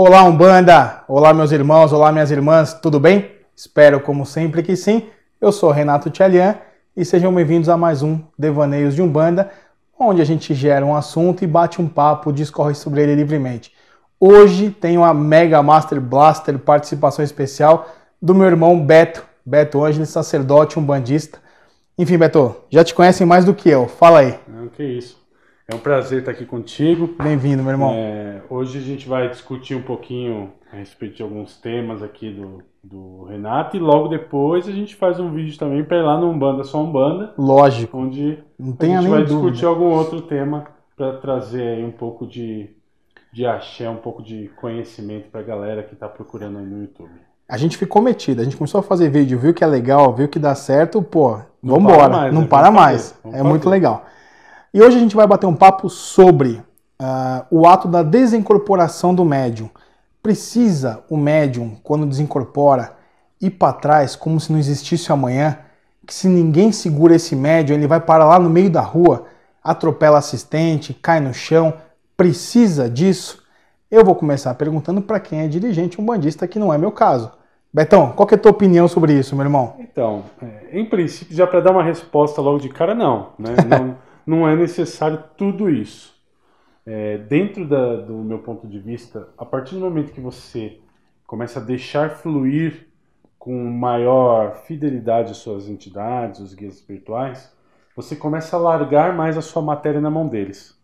Olá, Umbanda! Olá, meus irmãos, olá, minhas irmãs, tudo bem? Espero, como sempre, que sim. Eu sou Renato Tchalian e sejam bem-vindos a mais um Devaneios de Umbanda, onde a gente gera um assunto e bate um papo, discorre sobre ele livremente. Hoje tem uma Mega Master Blaster participação especial do meu irmão Beto, Beto Ângeles, sacerdote umbandista. Enfim, Beto, já te conhecem mais do que eu, fala aí. Não, que isso. É um prazer estar aqui contigo. Bem-vindo, meu irmão. É, hoje a gente vai discutir um pouquinho a respeito de alguns temas aqui do, do Renato e logo depois a gente faz um vídeo também para ir lá no Umbanda Só Umbanda. Lógico. Onde Não tem a gente vai dúvida. discutir algum outro tema para trazer aí um pouco de, de axé, um pouco de conhecimento para a galera que está procurando aí no YouTube. A gente ficou metido, a gente começou a fazer vídeo, viu que é legal, viu que dá certo, pô, vambora, não para mais. Não né? para mais. Fazer, é fazer. muito legal. E hoje a gente vai bater um papo sobre uh, o ato da desincorporação do médium. Precisa o médium, quando desincorpora, ir para trás como se não existisse amanhã? Que se ninguém segura esse médium, ele vai parar lá no meio da rua, atropela assistente, cai no chão. Precisa disso? Eu vou começar perguntando para quem é dirigente um bandista, que não é meu caso. Betão, qual é a tua opinião sobre isso, meu irmão? Então, é, em princípio, já para dar uma resposta logo de cara, não. Né? não não é necessário tudo isso. É, dentro da, do meu ponto de vista, a partir do momento que você começa a deixar fluir com maior fidelidade as suas entidades, os guias espirituais, você começa a largar mais a sua matéria na mão deles.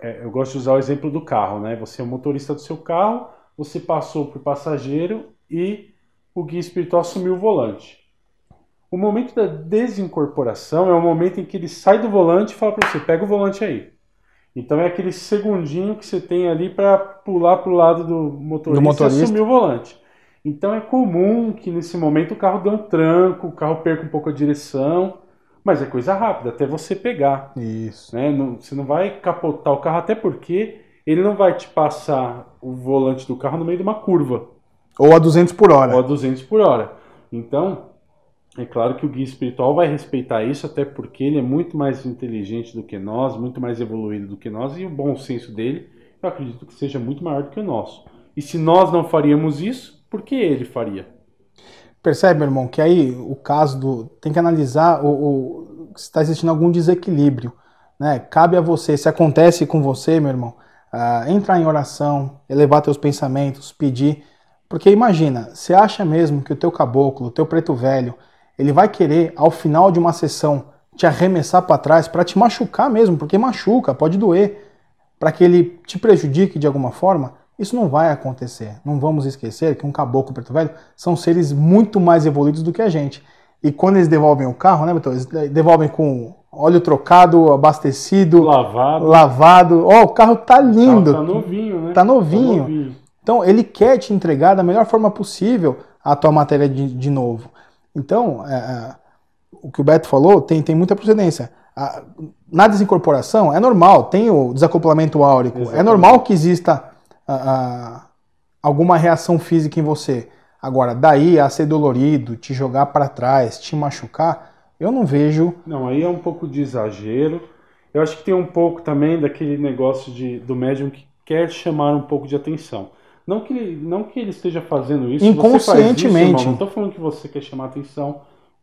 É, eu gosto de usar o exemplo do carro, né? Você é o motorista do seu carro, você passou por passageiro e o guia espiritual assumiu o volante. O momento da desincorporação é o momento em que ele sai do volante e fala para você: pega o volante aí. Então é aquele segundinho que você tem ali para pular para o lado do motorista, do motorista e assumir o volante. Então é comum que nesse momento o carro dê um tranco, o carro perca um pouco a direção, mas é coisa rápida, até você pegar. Isso. Né? Não, você não vai capotar o carro, até porque ele não vai te passar o volante do carro no meio de uma curva. Ou a 200 por hora. Ou a 200 por hora. Então, é claro que o guia espiritual vai respeitar isso, até porque ele é muito mais inteligente do que nós, muito mais evoluído do que nós, e o bom senso dele, eu acredito que seja muito maior do que o nosso. E se nós não faríamos isso, por que ele faria? Percebe, meu irmão, que aí o caso do. tem que analisar o, o se está existindo algum desequilíbrio. Né? Cabe a você, se acontece com você, meu irmão, uh, entrar em oração, elevar teus pensamentos, pedir. Porque imagina, você acha mesmo que o teu caboclo, o teu preto velho, ele vai querer, ao final de uma sessão, te arremessar para trás para te machucar mesmo, porque machuca, pode doer, para que ele te prejudique de alguma forma, isso não vai acontecer. Não vamos esquecer que um caboclo preto velho são seres muito mais evoluídos do que a gente. E quando eles devolvem o carro, né, Beto? Eles devolvem com óleo trocado, abastecido, lavado. lavado. Ó, oh, o carro tá lindo. Tá, tá novinho, né? Tá novinho. tá novinho. Então ele quer te entregar da melhor forma possível a tua matéria de, de novo. Então, é, é, o que o Beto falou tem, tem muita procedência. A, na desincorporação, é normal, tem o desacoplamento áurico, é Exatamente. é normal que exista a, a, alguma reação física em você. Agora, daí a ser dolorido, te jogar para trás, te machucar, eu não vejo. Não, aí é um pouco de exagero. Eu acho que tem um pouco também daquele negócio de, do médium que quer chamar um pouco de atenção. Não que, ele, não que ele esteja fazendo isso inconscientemente. Você faz isso, não estou falando que você quer chamar atenção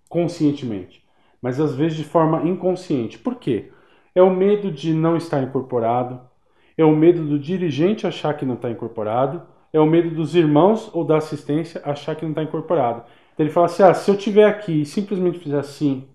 conscientemente, mas às vezes de forma inconsciente. Por quê? É o medo de não estar incorporado, é o medo do dirigente achar que não está incorporado, é o medo dos irmãos ou da assistência achar que não está incorporado. Então ele fala assim: ah, se eu tiver aqui e simplesmente fizer assim,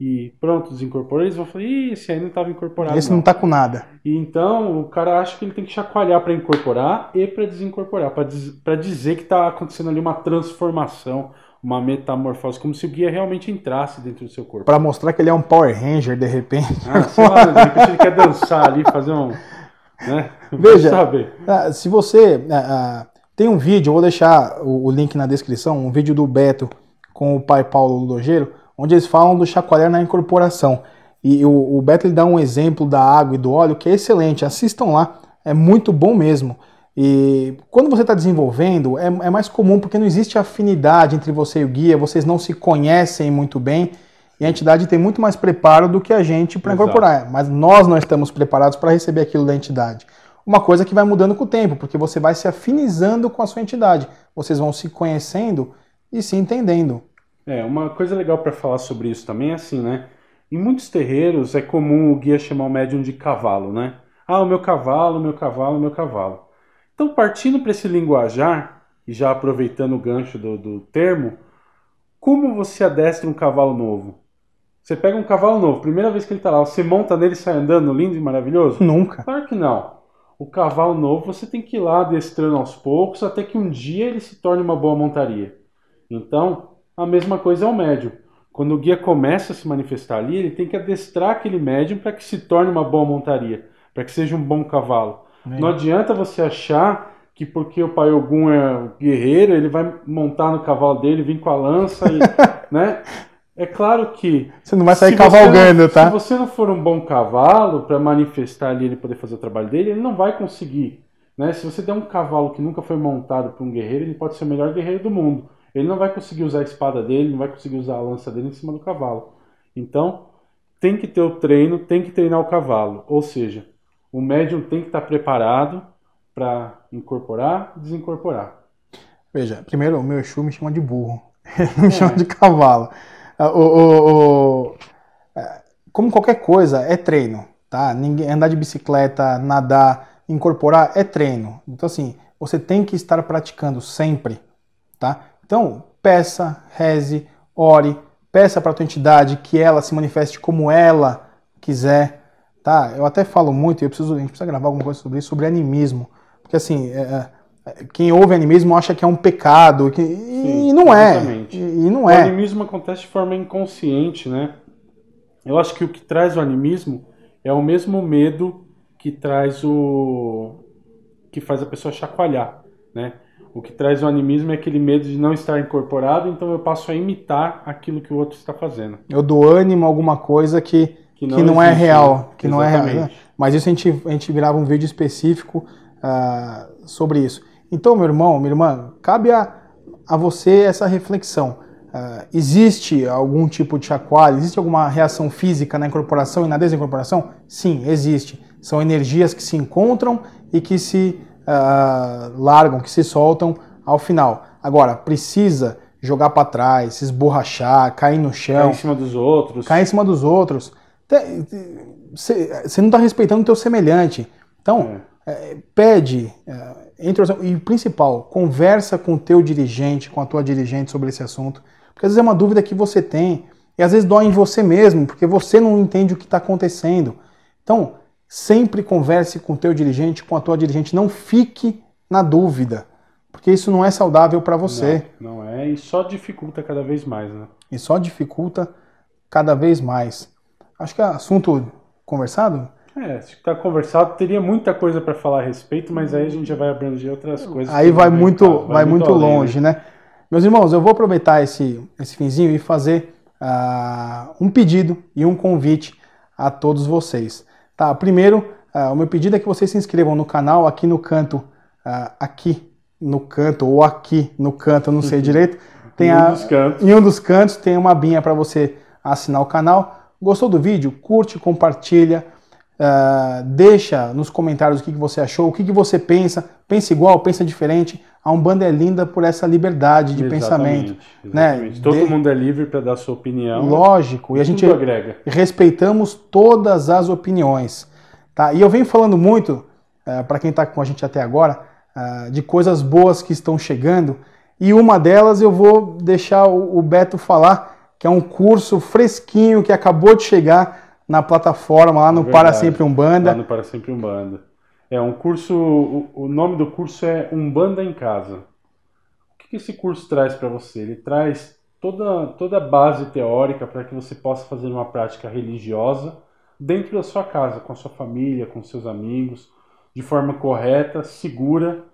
e pronto, desincorporou, eles vão falar, Ih, esse aí não estava incorporado. Esse não, está com nada. E então o cara acha que ele tem que chacoalhar para incorporar e para desincorporar, para diz, dizer que está acontecendo ali uma transformação, uma metamorfose, como se o guia realmente entrasse dentro do seu corpo. Para mostrar que ele é um Power Ranger de repente. Ah, sei lá, de repente ele quer dançar ali, fazer um. Né? Veja, ah, se você. Uh, tem um vídeo, vou deixar o, o link na descrição, um vídeo do Beto com o pai Paulo Logeiro onde eles falam do chacoalhar na incorporação. E o, o Beto ele dá um exemplo da água e do óleo que é excelente, assistam lá, é muito bom mesmo. E quando você está desenvolvendo, é, é, mais comum porque não existe afinidade entre você e o guia, vocês não se conhecem muito bem e a entidade tem muito mais preparo do que a gente para incorporar. Mas nós não estamos preparados para receber aquilo da entidade. Uma coisa que vai mudando com o tempo, porque você vai se afinizando com a sua entidade, vocês vão se conhecendo e se entendendo. É, uma coisa legal para falar sobre isso também é assim, né? Em muitos terreiros é comum o guia chamar o médium de cavalo, né? Ah, o meu cavalo, o meu cavalo, o meu cavalo. Então, partindo para esse linguajar, e já aproveitando o gancho do, do termo, como você adestra um cavalo novo? Você pega um cavalo novo, primeira vez que ele está lá, você monta nele e sai andando lindo e maravilhoso? Nunca. Claro que não. O cavalo novo você tem que ir lá adestrando aos poucos até que um dia ele se torne uma boa montaria. Então, a mesma coisa é o médium. Quando o guia começa a se manifestar ali, ele tem que adestrar aquele médium para que se torne uma boa montaria, para que seja um bom cavalo. Não adianta você achar que porque o pai Ogum é guerreiro, ele vai montar no cavalo dele, vir com a lança e, né? É claro que você não vai sair cavalgando, não, tá? Se você não for um bom cavalo para manifestar ali ele poder fazer o trabalho dele, ele não vai conseguir, né? Se você der um cavalo que nunca foi montado por um guerreiro, ele pode ser o melhor guerreiro do mundo, ele não vai conseguir usar a espada dele, não vai conseguir usar a lança dele em cima do cavalo. Então, tem que ter o treino, tem que treinar o cavalo. Ou seja, o médium tem que estar preparado para incorporar e desincorporar. Veja, primeiro, o meu Exu me chama de burro, ele é. me é. chama de cavalo. Ah, o, o, o, é, como qualquer coisa, é treino, tá? Andar de bicicleta, nadar, incorporar é treino. Então, assim, você tem que estar praticando sempre, tá? Então, peça, reze, ore, peça para a tua entidade que ela se manifeste como ela quiser, tá? Eu até falo muito, e eu preciso, a gente precisa gravar alguma coisa sobre isso, sobre animismo. Porque assim, é, é, é quem ouve animismo acha que é um pecado, que, Sim, e, não é, e, e, não é. O animismo acontece de forma inconsciente, né? Eu acho que o que traz o animismo é o mesmo medo que traz o... que faz a pessoa chacoalhar, né? O que traz o animismo é aquele medo de não estar incorporado, então eu passo a imitar aquilo que o outro está fazendo. Eu dou ânimo a alguma coisa que, que não, que não é existe, é real. Que não é real. Mas isso a gente, a gente grava um vídeo específico uh, sobre isso. Então, meu irmão, minha irmã, cabe a, a você essa reflexão. Uh, existe algum tipo de chacoalho? Existe alguma reação física na incorporação e na desincorporação? Sim, existe. São energias que se encontram e que se ah, largam, que se soltam ao final. Agora, precisa jogar para trás, se esborrachar, cair no chão. Cair em cima dos outros. Cair em cima dos outros. Você não está respeitando o teu semelhante. Então, é. É, pede, é, entre os, e o principal, conversa com o teu dirigente, com a tua dirigente sobre esse assunto. Porque às vezes é uma dúvida que você tem, e às vezes dói em você mesmo, porque você não entende o que está acontecendo. Então, Sempre converse com o teu dirigente, com a tua dirigente. Não fique na dúvida, porque isso não é saudável para você. Não, não é, e só dificulta cada vez mais, né? E só dificulta cada vez mais. Acho que é assunto conversado? É, acho que está conversado. Teria muita coisa para falar a respeito, mas aí a gente já vai abranger outras coisas. Aí vai muito, vai, vai, muito, muito né? longe, né? né? Meus irmãos, eu vou aproveitar esse, esse finzinho e fazer uh, um pedido e um convite a todos vocês. Tá, primeiro, uh, o meu pedido é que vocês se inscrevam no canal aqui no canto, uh, aqui no canto ou aqui no canto, eu não sei uhum. direito. Tem a, um em um dos cantos tem uma abinha para você assinar o canal. Gostou do vídeo? Curte, compartilha, uh, deixa nos comentários o que, que você achou, o que, que você pensa, pensa igual, pensa diferente a Umbanda é linda por essa liberdade de exatamente, pensamento. Exatamente. Né? Todo de... mundo é livre para dar sua opinião. Lógico, e a gente agrega. respeitamos todas as opiniões. Tá? E eu venho falando muito, uh, eh, para quem está com a gente até agora, uh, de coisas boas que estão chegando, e uma delas eu vou deixar o, Beto falar, que é um curso fresquinho que acabou de chegar na plataforma lá no é Para Sempre Umbanda. Lá no Para Sempre Umbanda é um curso, o, o nome do curso é Umbanda em Casa. O que, que esse curso traz para você? Ele traz toda, toda a base teórica para que você possa fazer uma prática religiosa dentro da sua casa, com a sua família, com seus amigos, de forma correta, segura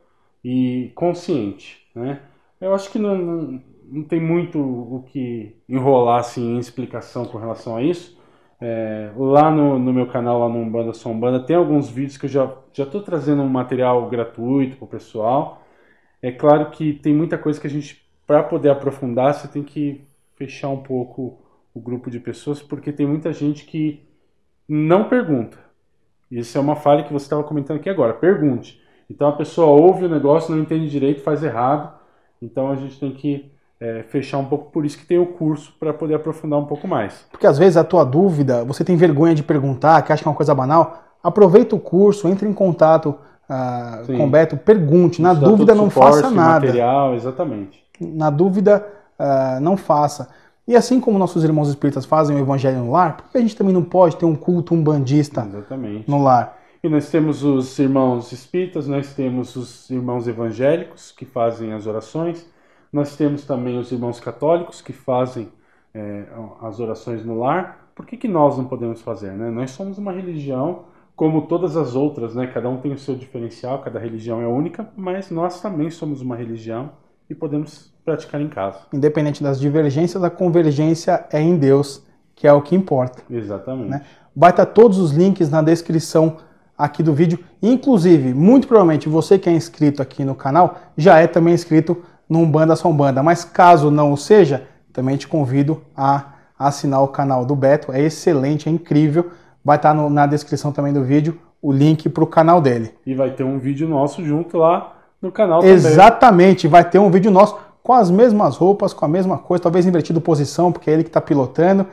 e consciente. Né? Eu acho que não, não, não tem muito o que enrolar assim, em explicação com relação a isso, é, lá no, no, meu canal, lá no Umbanda Sombanda, tem alguns vídeos que eu já estou trazendo um material gratuito para o pessoal. É claro que tem muita coisa que a gente, para poder aprofundar, você tem que fechar um pouco o grupo de pessoas, porque tem muita gente que não pergunta. Isso é uma falha que você estava comentando aqui agora. Pergunte. Então a pessoa ouve o negócio, não entende direito, faz errado. Então a gente tem que é, fechar um pouco, por isso que tem o curso para poder aprofundar um pouco mais. Porque às vezes a tua dúvida, você tem vergonha de perguntar, que acha que é uma coisa banal, aproveita o curso, entre em contato ah, com o Beto, pergunte, na dúvida não suporte, faça nada. Material, exatamente. Na dúvida ah, não faça. E assim como nossos irmãos espíritas fazem o evangelho no lar, por que a gente também não pode ter um culto umbandista exatamente. no lar? E nós temos os irmãos espíritas, nós temos os irmãos evangélicos que fazem as orações, nós temos também os irmãos católicos que fazem é, as orações no lar. Por que, que nós não podemos fazer? Né? Nós somos uma religião como todas as outras, né? cada um tem o seu diferencial, cada religião é única, mas nós também somos uma religião e podemos praticar em casa. Independente das divergências, a convergência é em Deus, que é o que importa. Exatamente. Né? Vai estar todos os links na descrição aqui do vídeo. Inclusive, muito provavelmente você que é inscrito aqui no canal já é também inscrito no Umbanda São Banda. Mas caso não seja, também te convido a assinar o canal do Beto. É excelente, é incrível. Vai estar tá na descrição também do vídeo o link para o canal dele. E vai ter um vídeo nosso junto lá no canal também. Exatamente, vai ter um vídeo nosso com as mesmas roupas, com a mesma coisa, talvez invertido posição, porque é ele que está pilotando.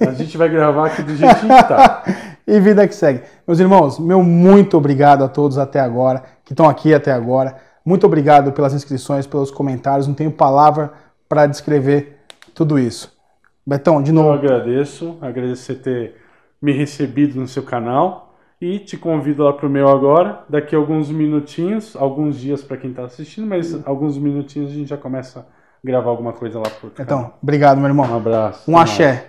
A gente vai gravar aqui do jeitinho que tá. e vida que segue. Meus irmãos, meu muito obrigado a todos até agora, que estão aqui até agora. Muito obrigado pelas inscrições, pelos comentários. Não tenho palavra para descrever tudo isso. Betão, de novo. Eu agradeço, agradeço você ter me recebido no seu canal e te convido lá para o meu agora. Daqui a alguns minutinhos, alguns dias para quem está assistindo, mas alguns minutinhos a gente já começa a gravar alguma coisa lá por Então, obrigado, meu irmão. Um abraço. Um axé.